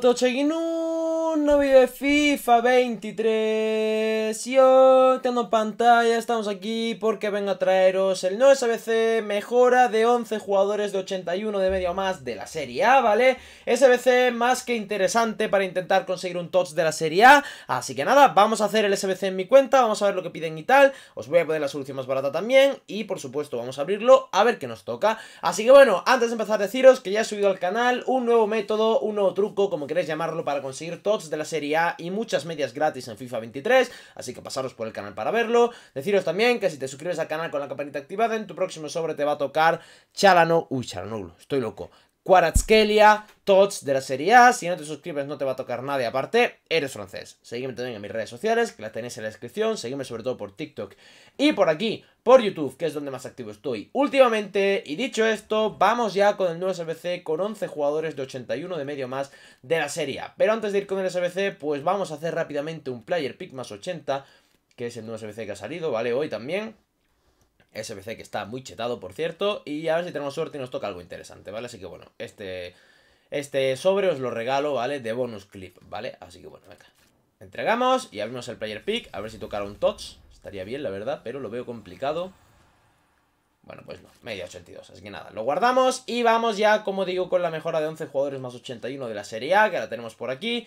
Todo Ocheguinú, un de FIFA 23 Yo tengo pantalla, estamos aquí porque vengo a traeros el nuevo SBC Mejora de 11 jugadores de 81 de medio más de la Serie A, ¿vale? SBC más que interesante para intentar conseguir un TOTS de la Serie A Así que nada, vamos a hacer el SBC en mi cuenta, vamos a ver lo que piden y tal Os voy a poner la solución más barata también Y por supuesto vamos a abrirlo a ver qué nos toca Así que bueno, antes de empezar deciros que ya he subido al canal un nuevo método, un nuevo truco, como queréis llamarlo para conseguir TOTS de la Serie A y muchas medias gratis en FIFA 23, así que pasaros por el canal para verlo. Deciros también que si te suscribes al canal con la campanita activada, en tu próximo sobre te va a tocar Chalano... Uy, Chalano estoy loco. Kvaratskhelia, Tots de la Serie A. Si no te suscribes no te va a tocar nadie aparte. Eres francés. Seguidme también en mis redes sociales, que las tenéis en la descripción. Seguidme sobre todo por TikTok y por aquí, por YouTube, que es donde más activo estoy últimamente. Y dicho esto, vamos ya con el nuevo SBC con 11 jugadores de 81 de medio más de la Serie Pero antes de ir con el SBC, pues vamos a hacer rápidamente un Player Pick más 80, que es el nuevo SBC que ha salido, ¿vale? Hoy también. SBC que está muy chetado, por cierto. Y a ver si tenemos suerte y nos toca algo interesante, ¿vale? Así que bueno, este, este sobre os lo regalo, ¿vale? De bonus clip, ¿vale? Así que bueno, venga. Entregamos y abrimos el player pick. A ver si tocaron un TOTS, Estaría bien, la verdad, pero lo veo complicado. Bueno, pues no, media 82, así que nada, lo guardamos y vamos ya, como digo, con la mejora de 11 jugadores más 81 de la Serie A, que la tenemos por aquí.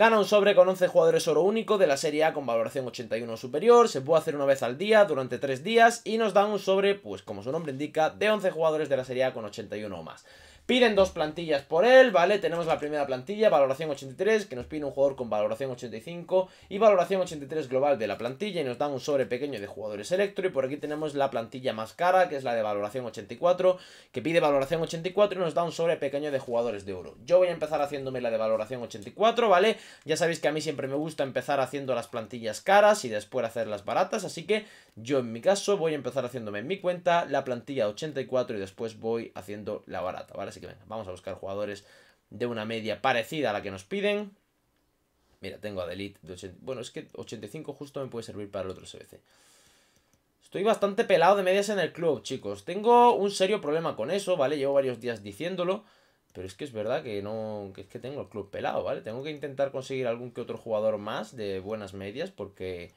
Gana un sobre con 11 jugadores oro único de la Serie A con valoración 81 o superior, se puede hacer una vez al día durante 3 días y nos da un sobre, pues como su nombre indica, de 11 jugadores de la Serie A con 81 o más. Piden dos plantillas por él, ¿vale? Tenemos la primera plantilla, valoración 83, que nos pide un jugador con valoración 85 y valoración 83 global de la plantilla y nos dan un sobre pequeño de jugadores electro y por aquí tenemos la plantilla más cara, que es la de valoración 84, que pide valoración 84 y nos da un sobre pequeño de jugadores de oro. Yo voy a empezar haciéndome la de valoración 84, ¿vale? Ya sabéis que a mí siempre me gusta empezar haciendo las plantillas caras y después hacer las baratas, así que yo en mi caso voy a empezar haciéndome en mi cuenta la plantilla 84 y después voy haciendo la barata, ¿vale? Así vamos a buscar jugadores de una media parecida a la que nos piden. Mira, tengo a Delete de Bueno, es que 85 justo me puede servir para el otro SBC. Estoy bastante pelado de medias en el club, chicos. Tengo un serio problema con eso, ¿vale? Llevo varios días diciéndolo. Pero es que es verdad que no. Que es que tengo el club pelado, ¿vale? Tengo que intentar conseguir algún que otro jugador más de buenas medias. Porque.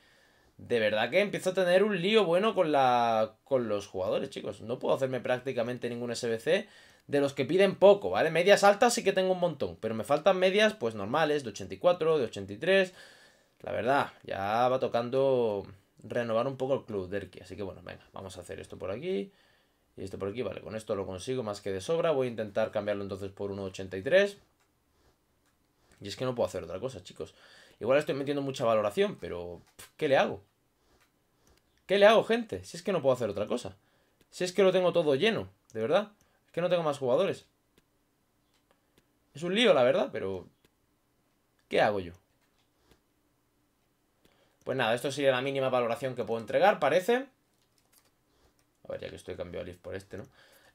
De verdad que empiezo a tener un lío bueno con la. con los jugadores, chicos. No puedo hacerme prácticamente ningún SBC de los que piden poco, ¿vale? Medias altas sí que tengo un montón, pero me faltan medias pues normales, de 84, de 83. La verdad, ya va tocando renovar un poco el club Derki. Así que bueno, venga, vamos a hacer esto por aquí. Y esto por aquí, vale, con esto lo consigo más que de sobra. Voy a intentar cambiarlo entonces por 1.83. Y es que no puedo hacer otra cosa, chicos. Igual estoy metiendo mucha valoración, pero ¿qué le hago? ¿Qué le hago, gente? Si es que no puedo hacer otra cosa. Si es que lo tengo todo lleno, de verdad que no tengo más jugadores. Es un lío, la verdad, pero... ¿Qué hago yo? Pues nada, esto sería la mínima valoración que puedo entregar, parece. A ver, ya que estoy cambiando a por este, ¿no?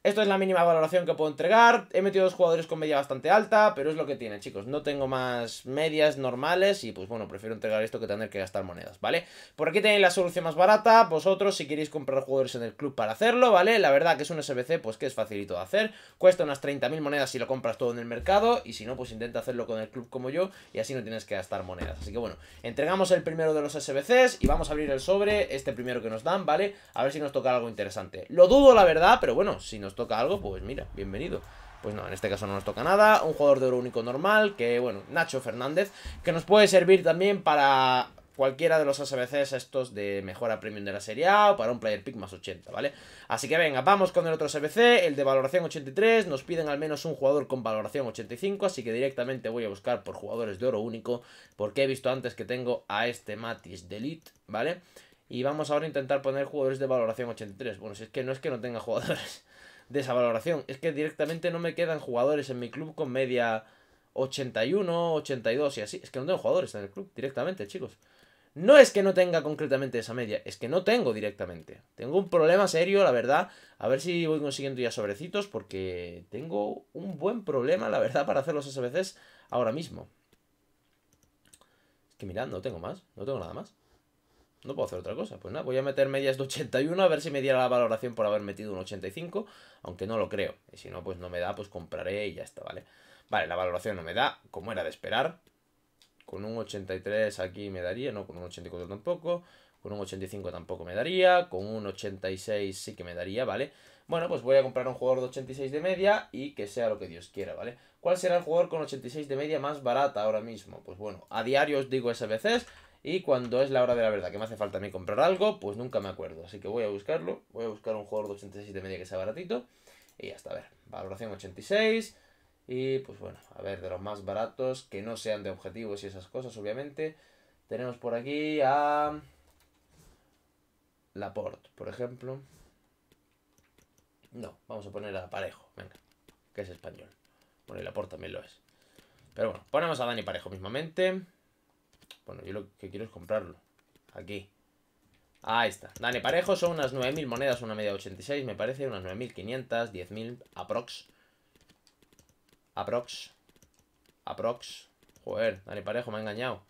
Esto es la mínima valoración que puedo entregar. He metido dos jugadores con media bastante alta, pero es lo que tiene, chicos. No tengo más medias normales y pues bueno, prefiero entregar esto que tener que gastar monedas, ¿vale? Por aquí tenéis la solución más barata. Vosotros, si queréis comprar jugadores en el club para hacerlo, ¿vale? La verdad que es un SBC, pues que es facilito de hacer. Cuesta unas 30.000 monedas si lo compras todo en el mercado y si no, pues intenta hacerlo con el club como yo y así no tienes que gastar monedas. Así que bueno, entregamos el primero de los SBCs y vamos a abrir el sobre, este primero que nos dan, ¿vale? A ver si nos toca algo interesante. Lo dudo, la verdad, pero bueno, si nos nos toca algo, pues mira, bienvenido. Pues no, en este caso no nos toca nada. Un jugador de oro único normal, que bueno, Nacho Fernández, que nos puede servir también para cualquiera de los SBCs estos de mejora premium de la serie A o para un player pick más 80, ¿vale? Así que venga, vamos con el otro SBC, el de valoración 83, nos piden al menos un jugador con valoración 85, así que directamente voy a buscar por jugadores de oro único, porque he visto antes que tengo a este Matis de Elite, ¿vale? Y vamos ahora a intentar poner jugadores de valoración 83, bueno, si es que no es que no tenga jugadores de esa valoración. Es que directamente no me quedan jugadores en mi club con media 81, 82 y así. Es que no tengo jugadores en el club directamente, chicos. No es que no tenga concretamente esa media, es que no tengo directamente. Tengo un problema serio, la verdad. A ver si voy consiguiendo ya sobrecitos, porque tengo un buen problema, la verdad, para hacer los SBCs ahora mismo. Es que mirad, no tengo más, no tengo nada más. No puedo hacer otra cosa. Pues nada, voy a meter medias de 81 a ver si me diera la valoración por haber metido un 85, aunque no lo creo. Y si no, pues no me da, pues compraré y ya está, ¿vale? Vale, la valoración no me da, como era de esperar. Con un 83 aquí me daría, no, con un 84 tampoco. Con un 85 tampoco me daría, con un 86 sí que me daría, ¿vale? Bueno, pues voy a comprar un jugador de 86 de media y que sea lo que Dios quiera, ¿vale? ¿Cuál será el jugador con 86 de media más barata ahora mismo? Pues bueno, a diario os digo SBCs, y cuando es la hora de la verdad, que me hace falta a mí comprar algo, pues nunca me acuerdo. Así que voy a buscarlo. Voy a buscar un jugador de 86 de media que sea baratito. Y ya está, a ver. Valoración 86. Y pues bueno, a ver, de los más baratos, que no sean de objetivos y esas cosas, obviamente. Tenemos por aquí a... Laporte, por ejemplo. No, vamos a poner a Parejo, venga, que es español. Bueno, y Laporte también lo es. Pero bueno, ponemos a Dani Parejo mismamente. Bueno, yo lo que quiero es comprarlo. Aquí. Ahí está. Dani Parejo son unas 9.000 monedas, una media de 86, me parece. Unas 9.500, 10.000, aprox. Aprox. Aprox. Joder, Dani Parejo me ha engañado.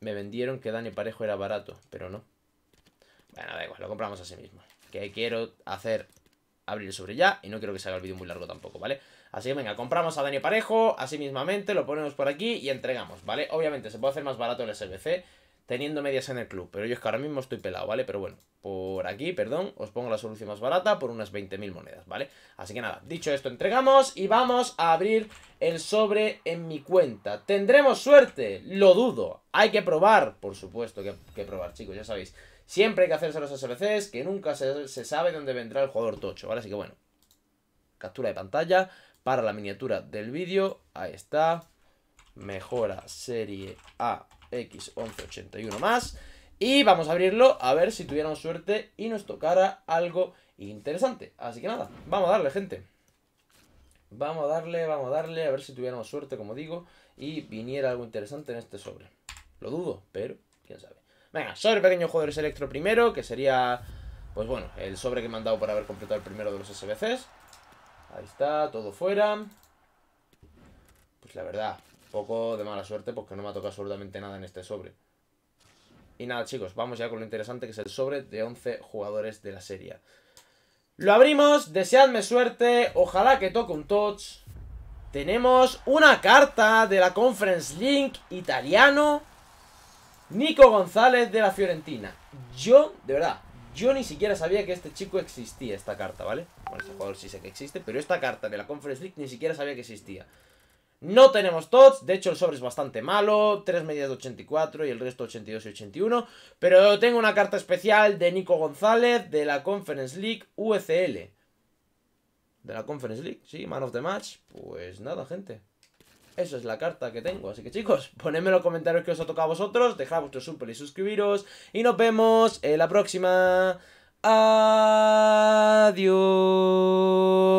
Me vendieron que Dani Parejo era barato, pero no. Bueno, da igual, lo compramos así mismo. ¿Qué quiero hacer abrir el sobre ya y no quiero que se haga el vídeo muy largo tampoco, ¿vale? Así que venga, compramos a Dani Parejo, así mismamente, lo ponemos por aquí y entregamos, ¿vale? Obviamente se puede hacer más barato el SBC teniendo medias en el club, pero yo es que ahora mismo estoy pelado, ¿vale? Pero bueno, por aquí, perdón, os pongo la solución más barata por unas 20.000 monedas, ¿vale? Así que nada, dicho esto, entregamos y vamos a abrir el sobre en mi cuenta. ¿Tendremos suerte? Lo dudo. Hay que probar, por supuesto que, que probar, chicos, ya sabéis. Siempre hay que hacerse los SBCs, que nunca se, sabe dónde vendrá el jugador tocho, ¿vale? Así que bueno, captura de pantalla para la miniatura del vídeo. Ahí está. Mejora serie AX1181 más. Y vamos a abrirlo a ver si tuviéramos suerte y nos tocara algo interesante. Así que nada, vamos a darle, gente. Vamos a darle, vamos a darle, a ver si tuviéramos suerte, como digo, y viniera algo interesante en este sobre. Lo dudo, pero quién sabe. Venga, sobre pequeños jugadores electro primero, que sería, pues bueno, el sobre que me han dado por haber completado el primero de los SBCs. Ahí está, todo fuera. Pues la verdad, un poco de mala suerte porque no me ha tocado absolutamente nada en este sobre. Y nada, chicos, vamos ya con lo interesante que es el sobre de 11 jugadores de la serie. Lo abrimos, deseadme suerte, ojalá que toque un touch. Tenemos una carta de la Conference Link italiano Nico González de la Fiorentina. Yo, de verdad, yo ni siquiera sabía que este chico existía, esta carta, ¿vale? Bueno, este jugador sí sé que existe, pero esta carta de la Conference League ni siquiera sabía que existía. No tenemos tots, de hecho el sobre es bastante malo, tres medias de 84 y el resto 82 y 81, pero tengo una carta especial de Nico González de la Conference League UCL. De la Conference League, sí, Man of the Match, pues nada, gente. Esa es la carta que tengo. Así que chicos, ponedme en los comentarios que os ha tocado a vosotros. Dejad vuestro super y suscribiros. Y nos vemos en la próxima. Adiós.